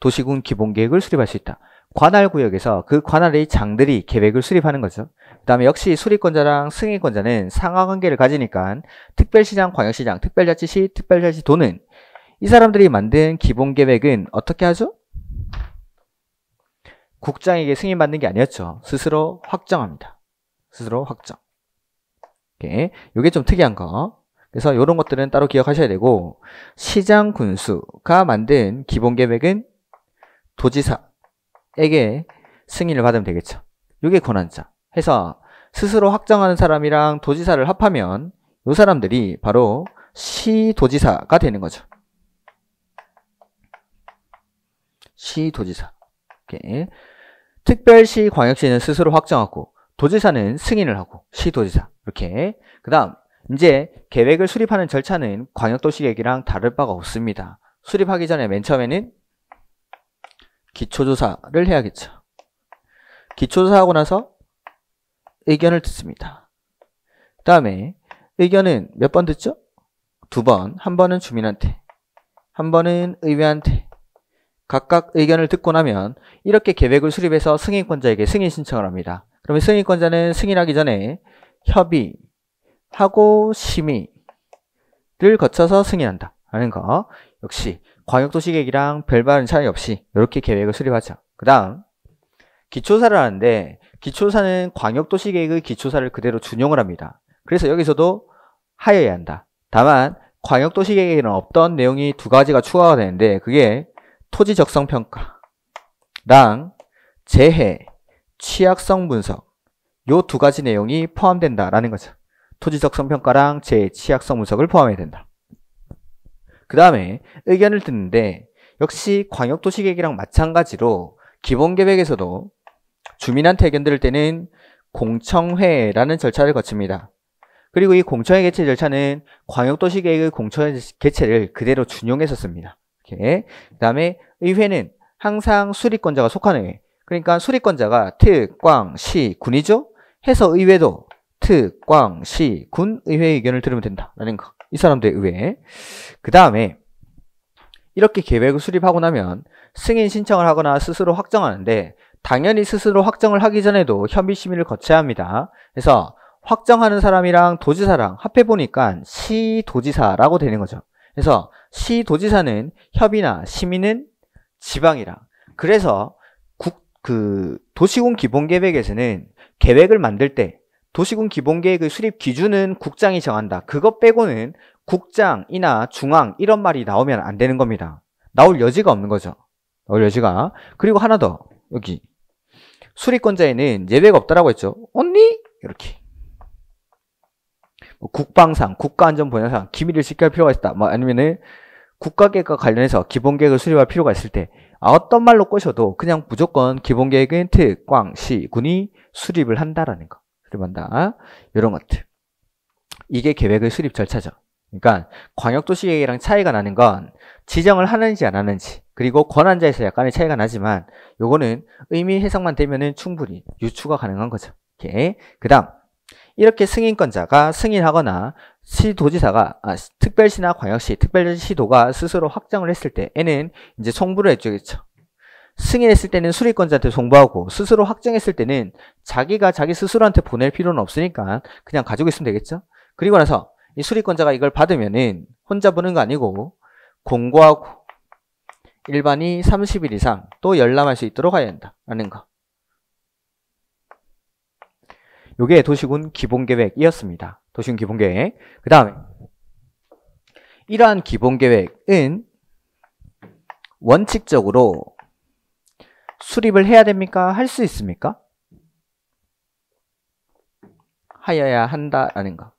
도시군 기본계획을 수립할 수 있다. 관할구역에서 그 관할의 장들이 계획을 수립하는 거죠. 그 다음에 역시 수립권자랑 승인권자는 상하관계를 가지니까 특별시장, 광역시장, 특별자치시, 특별자치도는 이 사람들이 만든 기본계획은 어떻게 하죠? 국장에게 승인받는 게 아니었죠. 스스로 확정합니다. 스스로 확정. 이게 이게 좀 특이한 거. 그래서 이런 것들은 따로 기억하셔야 되고 시장 군수가 만든 기본 계획은 도지사에게 승인을 받으면 되겠죠. 이게 권한자. 해서 스스로 확정하는 사람이랑 도지사를 합하면 요 사람들이 바로 시도지사가 되는 거죠. 시도지사. 이렇게 특별시 광역시는 스스로 확정하고 도지사는 승인을 하고 시도지사 이렇게 그 다음 이제 계획을 수립하는 절차는 광역도시계획이랑 다를 바가 없습니다. 수립하기 전에 맨 처음에는 기초조사를 해야겠죠. 기초조사하고 나서 의견을 듣습니다. 그 다음에 의견은 몇 번 듣죠? 두 번. 한 번은 주민한테, 한 번은 의회한테, 각각 의견을 듣고 나면 이렇게 계획을 수립해서 승인권자에게 승인 신청을 합니다. 그러면 승인권자는 승인하기 전에 협의하고 심의를 거쳐서 승인한다. 라는 거 역시 광역도시계획이랑 별반 차이 없이 이렇게 계획을 수립하죠. 그 다음 기초사를 하는데 기초사는 광역도시계획의 기초사를 그대로 준용을 합니다. 그래서 여기서도 하여야 한다. 다만 광역도시계획에는 없던 내용이 두 가지가 추가가 되는데 그게 토지 적성 평가랑 재해, 취약성 분석 요 두 가지 내용이 포함된다라는 거죠. 토지 적성 평가랑 재해, 취약성 분석을 포함해야 된다. 그 다음에 의견을 듣는데 역시 광역도시 계획이랑 마찬가지로 기본 계획에서도 주민한테 의견 들을 때는 공청회라는 절차를 거칩니다. 그리고 이 공청회 개최 절차는 광역도시 계획의 공청회 개최를 그대로 준용했었습니다. 이렇게. 그다음에 의회는 항상 수리권자가 속한 의회. 그러니까 수리권자가 특광시 군이죠. 해서 의회도 특광시 군 의회의 의견을 들으면 된다라는 거. 이 사람들의 의회. 그다음에 이렇게 계획을 수립하고 나면 승인 신청을 하거나 스스로 확정하는데 당연히 스스로 확정을 하기 전에도 협의 심의를 거쳐야 합니다. 그래서 확정하는 사람이랑 도지사랑 합해보니까 시도지사라고 되는 거죠. 그래서 시도지사는 협의나 시민은 지방이라 그래서 국, 그 도시군 기본계획에서는 계획을 만들 때 도시군 기본계획의 수립 기준은 국장이 정한다. 그것 빼고는 국장이나 중앙 이런 말이 나오면 안 되는 겁니다. 나올 여지가 없는 거죠. 나올 여지가. 그리고 하나 더 여기 수립권자에는 예외가 없다라고 했죠. 언니 이렇게 국방상, 국가안전보장상 기밀을 지켜야할 필요가 있다. 뭐 아니면은 국가계획과 관련해서 기본계획을 수립할 필요가 있을 때 아, 어떤 말로 꼬셔도 그냥 무조건 기본계획은 특, 광, 시, 군이 수립을 한다라는 거. 수립한다. 이런 것들. 이게 계획의 수립 절차죠. 그러니까 광역도시계획이랑 차이가 나는 건 지정을 하는지 안 하는지 그리고 권한자에서 약간의 차이가 나지만 요거는 의미 해석만 되면은 충분히 유추가 가능한 거죠. 오케이. 그 다음 이렇게 승인권자가 승인하거나 시도지사가 아, 특별시나 광역시, 특별시도가 스스로 확정을 했을 때에는 이제 송부를 해주겠죠. 승인했을 때는 수리권자한테 송부하고 스스로 확정했을 때는 자기가 자기 스스로한테 보낼 필요는 없으니까 그냥 가지고 있으면 되겠죠. 그리고 나서 이 수리권자가 이걸 받으면은 혼자 보는 거 아니고 공고하고 일반이 30일 이상 또 열람할 수 있도록 해야 한다라는 거. 요게 도시군 기본계획이었습니다. 도시군 기본계획. 그 다음에 이러한 기본계획은 원칙적으로 수립을 해야 됩니까? 할 수 있습니까? 하여야 한다 아닌가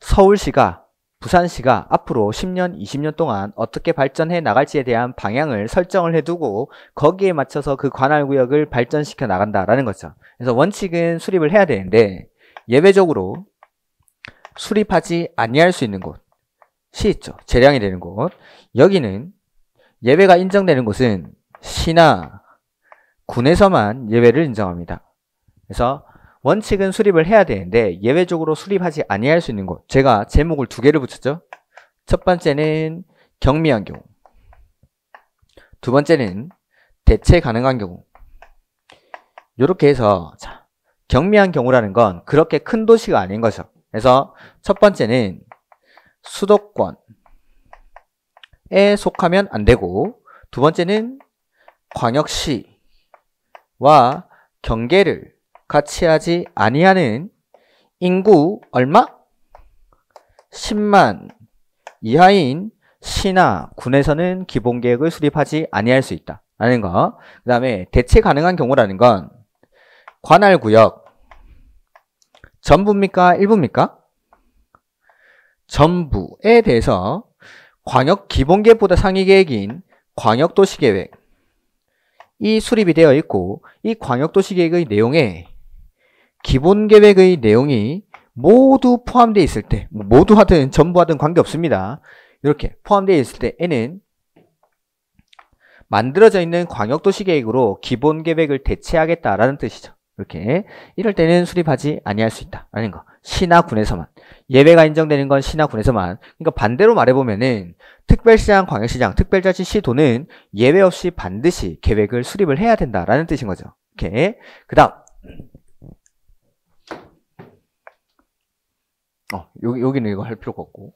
서울시가 부산시가 앞으로 10년, 20년 동안 어떻게 발전해 나갈지에 대한 방향을 설정을 해두고 거기에 맞춰서 그 관할 구역을 발전시켜 나간다라는 거죠. 그래서 원칙은 수립을 해야 되는데 예외적으로 수립하지 아니할 수 있는 곳, 시 있죠. 재량이 되는 곳. 여기는 예외가 인정되는 곳은 시나 군에서만 예외를 인정합니다. 그래서 원칙은 수립을 해야 되는데 예외적으로 수립하지 아니할 수 있는 곳 제가 제목을 두 개를 붙였죠 첫 번째는 경미한 경우 두 번째는 대체 가능한 경우 이렇게 해서 자, 경미한 경우라는 건 그렇게 큰 도시가 아닌 거죠 그래서 첫 번째는 수도권에 속하면 안 되고 두 번째는 광역시와 경계를 같이 하지 아니하는 인구 얼마? 10만 이하인 시나 군에서는 기본 계획을 수립하지 아니할 수 있다. 라는 거. 그 다음에 대체 가능한 경우라는 건 관할 구역 전부입니까? 일부입니까? 전부에 대해서 광역 기본 계획보다 상위 계획인 광역 도시 계획 이 수립이 되어 있고 이 광역 도시 계획의 내용에 기본 계획의 내용이 모두 포함되어 있을 때 모두 하든 전부 하든 관계없습니다. 이렇게 포함되어 있을 때 N은 만들어져 있는 광역도시 계획으로 기본 계획을 대체하겠다라는 뜻이죠. 이렇게 이럴 때는 수립하지 아니할 수 있다라는 거. 시나 군에서만 예외가 인정되는 건 시나 군에서만. 그러니까 반대로 말해보면은 특별시장, 광역시장, 특별자치 시도는 예외 없이 반드시 계획을 수립을 해야 된다라는 뜻인 거죠. 이렇게 그다음 어, 여기, 여기는 이거 할 필요가 없고.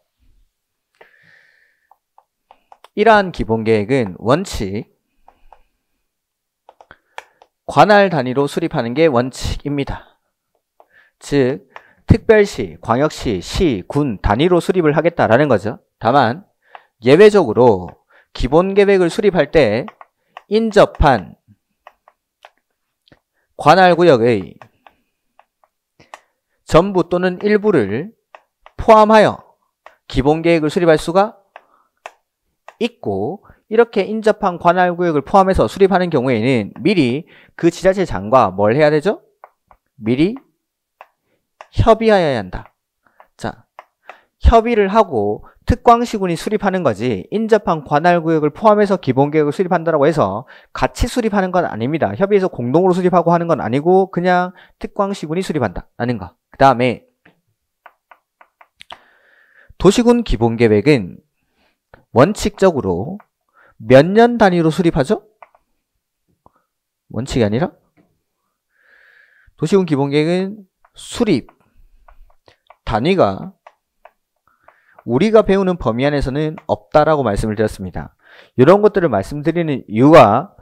이러한 기본 계획은 원칙, 관할 단위로 수립하는 게 원칙입니다. 즉, 특별시, 광역시, 시, 군 단위로 수립을 하겠다라는 거죠. 다만, 예외적으로 기본 계획을 수립할 때 인접한 관할구역의 전부 또는 일부를 포함하여 기본 계획을 수립할 수가 있고 이렇게 인접한 관할구역을 포함해서 수립하는 경우에는 미리 그 지자체 장과 뭘 해야 되죠? 미리 협의하여야 한다. 자, 협의를 하고 특광시군이 수립하는 거지 인접한 관할구역을 포함해서 기본계획을 수립한다고 해서 같이 수립하는 건 아닙니다. 협의해서 공동으로 수립하고 하는 건 아니고 그냥 특광시군이 수립한다라는 거. 그 다음에 도시군 기본계획은 원칙적으로 몇 년 단위로 수립하죠? 원칙이 아니라 도시군 기본계획은 수립 단위가 우리가 배우는 범위 안에서는 없다라고 말씀을 드렸습니다. 이런 것들을 말씀드리는 이유가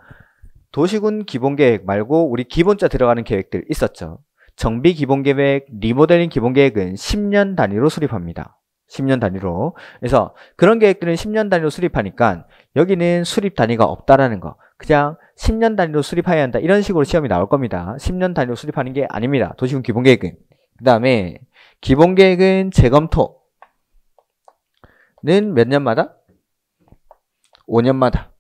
도시군 기본계획 말고 우리 기본자 들어가는 계획들 있었죠. 정비 기본계획, 리모델링 기본계획은 10년 단위로 수립합니다. 10년 단위로. 그래서 그런 계획들은 10년 단위로 수립하니까 여기는 수립 단위가 없다라는 거. 그냥 10년 단위로 수립해야 한다. 이런 식으로 시험이 나올 겁니다. 10년 단위로 수립하는 게 아닙니다. 도시군 기본계획은. 그 다음에 기본계획은 재검토는 몇 년마다? 5년마다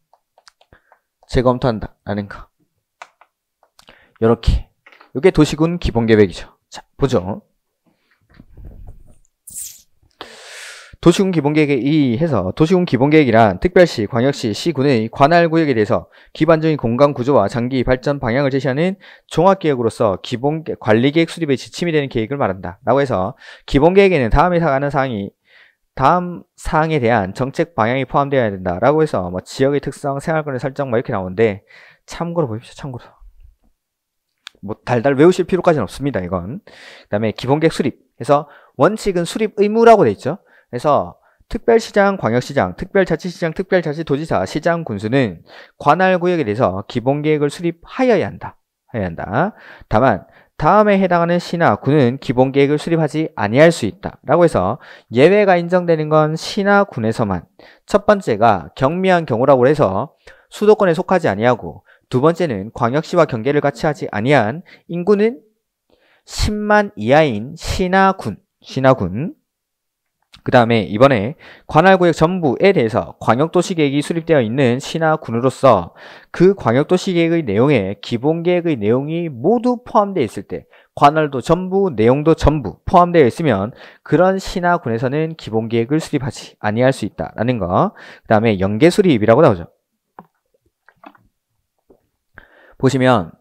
재검토한다. 라는 거. 이렇게 이게 도시군 기본계획이죠. 자, 보죠. 도시군 기본계획에 의해서 도시군 기본계획이란 특별시, 광역시, 시군의 관할 구역에 대해서 기반적인 공간 구조와 장기 발전 방향을 제시하는 종합계획으로서 기본 관리계획 수립의 지침이 되는 계획을 말한다. 라고 해서 기본계획에는 다음에 사가는 사항이 다음 사항에 대한 정책 방향이 포함되어야 된다. 라고 해서 뭐 지역의 특성, 생활권의 설정 막 뭐 이렇게 나오는데 참고로 보십시오. 참고로. 뭐 달달 외우실 필요까지는 없습니다. 이건. 그 다음에 기본계획 수립. 해서 원칙은 수립 의무라고 돼 있죠. 그래서 특별시장, 광역시장, 특별자치시장, 특별자치도지사, 시장, 군수는 관할구역에 대해서 기본계획을 수립하여야 한다. 해야 한다. 다만 다음에 해당하는 시나 군은 기본계획을 수립하지 아니할 수 있다. 라고 해서 예외가 인정되는 건 시나 군에서만 첫 번째가 경미한 경우라고 해서 수도권에 속하지 아니하고 두 번째는 광역시와 경계를 같이 하지 아니한 인구는 10만 이하인 시나 군, 시나 군그 다음에 이번에 관할구역 전부에 대해서 광역도시계획이 수립되어 있는 신나 군으로서 그 광역도시계획의 내용에 기본계획의 내용이 모두 포함되어 있을 때 관할도 전부, 내용도 전부 포함되어 있으면 그런 신나 군에서는 기본계획을 수립하지 아니할 수 있다라는 거. 그 다음에 연계수립이라고 나오죠. 보시면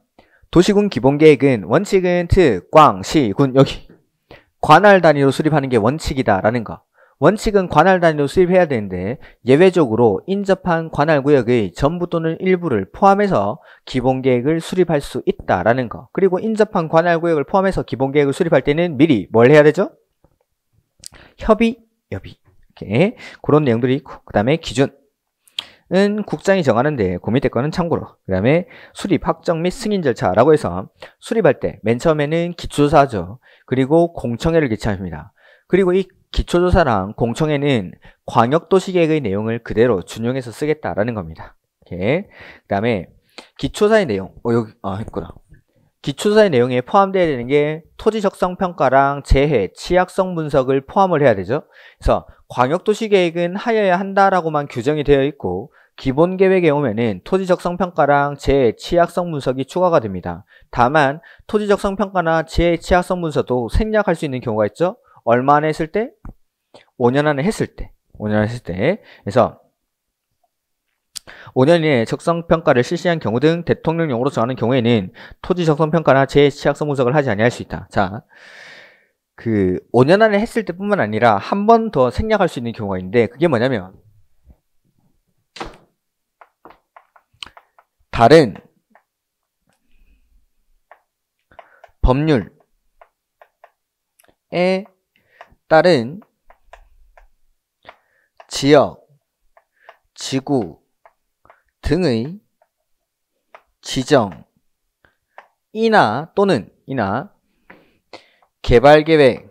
도시군 기본계획은 원칙은 특, 광, 시, 군 여기 관할 단위로 수립하는 게 원칙이다라는 거. 원칙은 관할 단위로 수입해야 되는데 예외적으로 인접한 관할 구역의 전부 또는 일부를 포함해서 기본 계획을 수립할 수 있다라는 거. 그리고 인접한 관할 구역을 포함해서 기본 계획을 수립할 때는 미리 뭘 해야 되죠? 협의, 협의. 이렇게 그런 내용들이 있고 그다음에 기준. 은 국장이 정하는데 고민될 그 거는 참고로 그 다음에 수립 확정 및 승인 절차라고 해서 수립할 때 맨 처음에는 기초사죠 그리고 공청회를 개최합니다 그리고 이 기초조사랑 공청회는 광역도시계획의 내용을 그대로 준용해서 쓰겠다라는 겁니다. 예. 그 다음에 기초사의 내용 어 여기 아 했구나 기초사의 내용에 포함되어야 되는 게 토지적성평가랑 재해, 취약성 분석을 포함을 해야 되죠. 그래서 광역도시계획은 하여야 한다라고만 규정이 되어 있고 기본 계획에 오면은 토지적성 평가랑 재해 취약성 분석이 추가가 됩니다. 다만 토지적성 평가나 재해 취약성 분석도 생략할 수 있는 경우가 있죠. 얼마 안에 했을 때? 5년 안에 했을 때. 5년 안에 했을 때. 그래서 5년 이내에 적성평가를 실시한 경우 등 대통령령으로 정하는 경우에는 토지 적성평가나 제7학성 분석을 하지 아니할 수 있다. 자, 그 5년 안에 했을 때뿐만 아니라 한 번 더 생략할 수 있는 경우가 있는데 그게 뭐냐면 다른 법률에 다른 지역, 지구 등의 지정, 이나 또는 이나 개발 계획의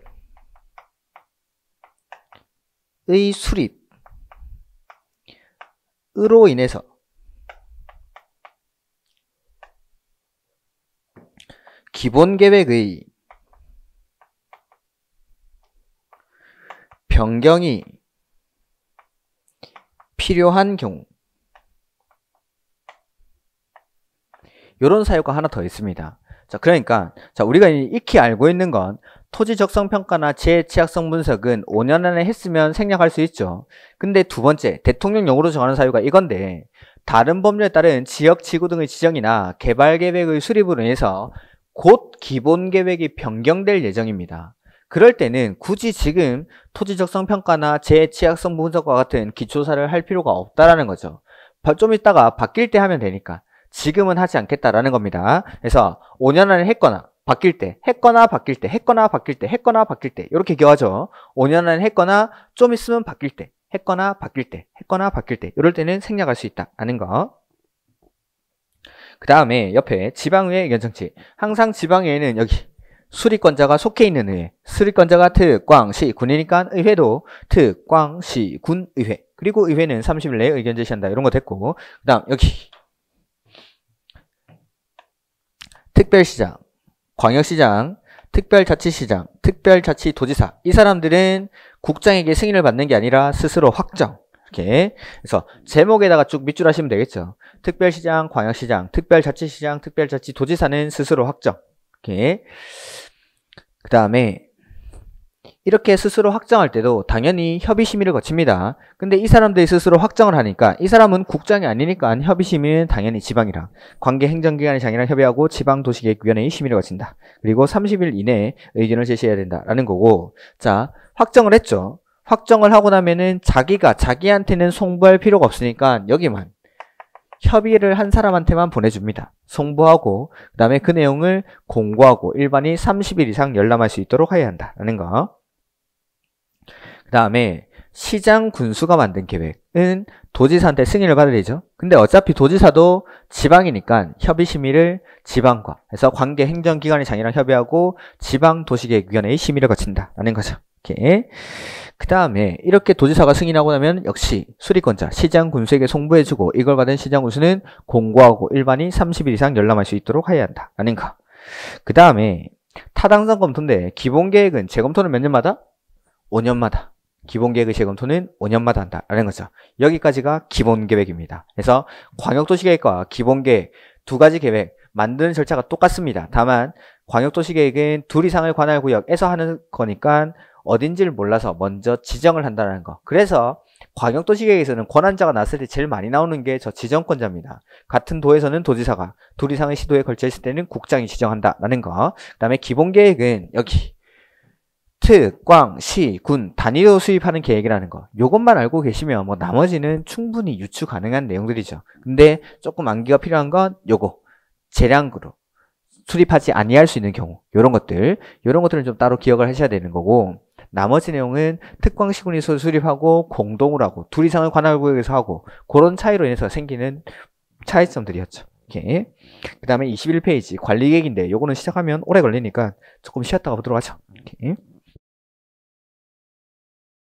수립으로 인해서 기본 계획의 변경이 필요한 경우 이런 사유가 하나 더 있습니다. 자, 그러니까 자, 우리가 익히 알고 있는 건 토지 적성 평가나 재 취약성 분석은 5년 안에 했으면 생략할 수 있죠. 근데 두 번째, 대통령령으로 정하는 사유가 이건데 다른 법률에 따른 지역 지구 등의 지정이나 개발 계획의 수립으로 인해서 곧 기본 계획이 변경될 예정입니다. 그럴 때는 굳이 지금 토지적성 평가나 재취약성 분석과 같은 기초사를 할 필요가 없다라는 거죠. 좀 있다가 바뀔 때 하면 되니까 지금은 하지 않겠다라는 겁니다. 그래서 5년 안에 했거나 바뀔 때 했거나 바뀔 때 했거나 바뀔 때 했거나 바뀔 때 이렇게 기억하죠. 5년 안에 했거나 좀 있으면 바뀔 때 했거나 바뀔 때 했거나 바뀔 때 이럴 때는 생략할 수 있다라는 거. 그 다음에 옆에 지방의연장치 항상 지방에는 여기 수리권자가 속해 있는 의회, 수리권자가 특광시 군이니까 의회도 특광시 군의회. 그리고 의회는 30일 내에 의견 제시한다. 이런 거 됐고 그 다음 여기 특별시장, 광역시장, 특별자치시장, 특별자치도지사 이 사람들은 국장에게 승인을 받는 게 아니라 스스로 확정 이렇게 그래서 제목에다가 쭉 밑줄 하시면 되겠죠 특별시장, 광역시장, 특별자치시장, 특별자치도지사는 스스로 확정 그 다음에 이렇게 스스로 확정할 때도 당연히 협의 심의를 거칩니다. 근데 이 사람들이 스스로 확정을 하니까 이 사람은 국장이 아니니까 협의 심의는 당연히 지방이랑 관계 행정기관의 장이랑 협의하고 지방 도시계획위원회의 심의를 거친다. 그리고 30일 이내에 의견을 제시해야 된다라는 거고 자 확정을 했죠. 확정을 하고 나면은 자기가 자기한테는 송부할 필요가 없으니까 여기만 협의를 한 사람한테만 보내줍니다. 송부하고 그 다음에 그 내용을 공고하고 일반이 30일 이상 열람할 수 있도록 해야 한다는 거. 그 다음에 시장 군수가 만든 계획은 도지사한테 승인을 받아야 되죠. 근데 어차피 도지사도 지방이니까 협의 심의를 지방과 해서 관계 행정기관의 장이랑 협의하고 지방도시계획위원회의 심의를 거친다라는 거죠. 이렇게 그 다음에 이렇게 도지사가 승인하고 나면 역시 수리권자 시장 군수에게 송부해주고 이걸 받은 시장 군수는 공고하고 일반이 30일 이상 열람할 수 있도록 하여야 한다 라는가 그 다음에 타당성 검토인데 기본계획은 재검토는 몇 년마다? 5년마다 기본계획의 재검토는 5년마다 한다 라는 거죠 여기까지가 기본계획입니다 그래서 광역도시계획과 기본계획 두 가지 계획 만드는 절차가 똑같습니다 다만 광역도시계획은 둘 이상을 관할 구역에서 하는 거니까 어딘지를 몰라서 먼저 지정을 한다는 거 그래서 광역도시계획에서는 권한자가 났을 때 제일 많이 나오는 게 저 지정권자입니다. 같은 도에서는 도지사가 둘 이상의 시도에 걸쳐 있을 때는 국장이 지정한다라는 거. 그 다음에 기본계획은 여기 특, 광, 시, 군 단위로 수입하는 계획이라는 거. 요것만 알고 계시면 뭐 나머지는 충분히 유추 가능한 내용들이죠. 근데 조금 암기가 필요한 건 요거 재량으로 수립하지 아니할 수 있는 경우 요런 것들 요런 것들은 좀 따로 기억을 하셔야 되는 거고 나머지 내용은 특광시군에서 수립하고 공동으로 하고 둘 이상을 관할구역에서 하고 그런 차이로 인해서 생기는 차이점들이었죠. 오케이. 그 다음에 21페이지 관리계획인데 요거는 시작하면 오래 걸리니까 조금 쉬었다가 보도록 하죠. 오케이.